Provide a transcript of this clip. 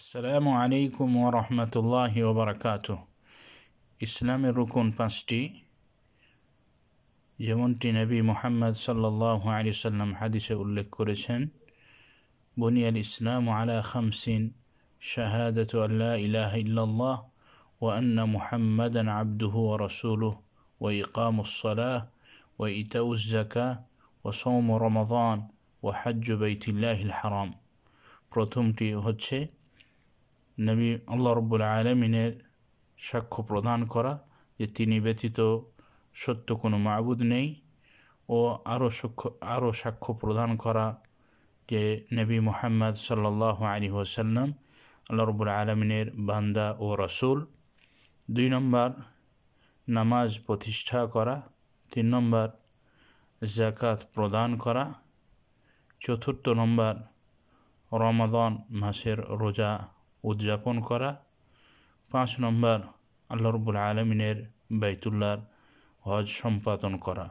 السلام عليكم ورحمة الله وبركاته ইসলামের রুকুন পাঁচটি যেমনটি নবী মোহাম্মদ সাল্লাহ আলি সাল্লাম হাদিসে بني الإسلام على خمس شهادة أن لا إله إلا الله وأن محمدا عبده ورسوله وإقام الصلاة وإيتاء الزكاة وصوم رمضان وحج بيت الله الحرام প্রথমটি হচ্ছে নবী আল্লাহ রব্বুল আলমিনের সাক্ষ্য প্রদান করা যে তিনি ব্যতীত সত্য কোনো মাবুদ নেই ও আরও সক্ষ আরও সাক্ষ্য প্রদান করা যে নবী মোহাম্মদ সাল্লাহ আলী ওসাল্লাম আল্লাহ রবুল আলমিনের বান্দা ও রসুল দুই নম্বর নামাজ প্রতিষ্ঠা করা তিন নম্বর জাকাত প্রদান করা চতুর্থ নম্বর রমাদন মাসের রোজা উদযাপন করা পাঁচ নম্বর আল্লাহ রবুল আলমিনের বাইতুল্লার হজ সম্পাদন করা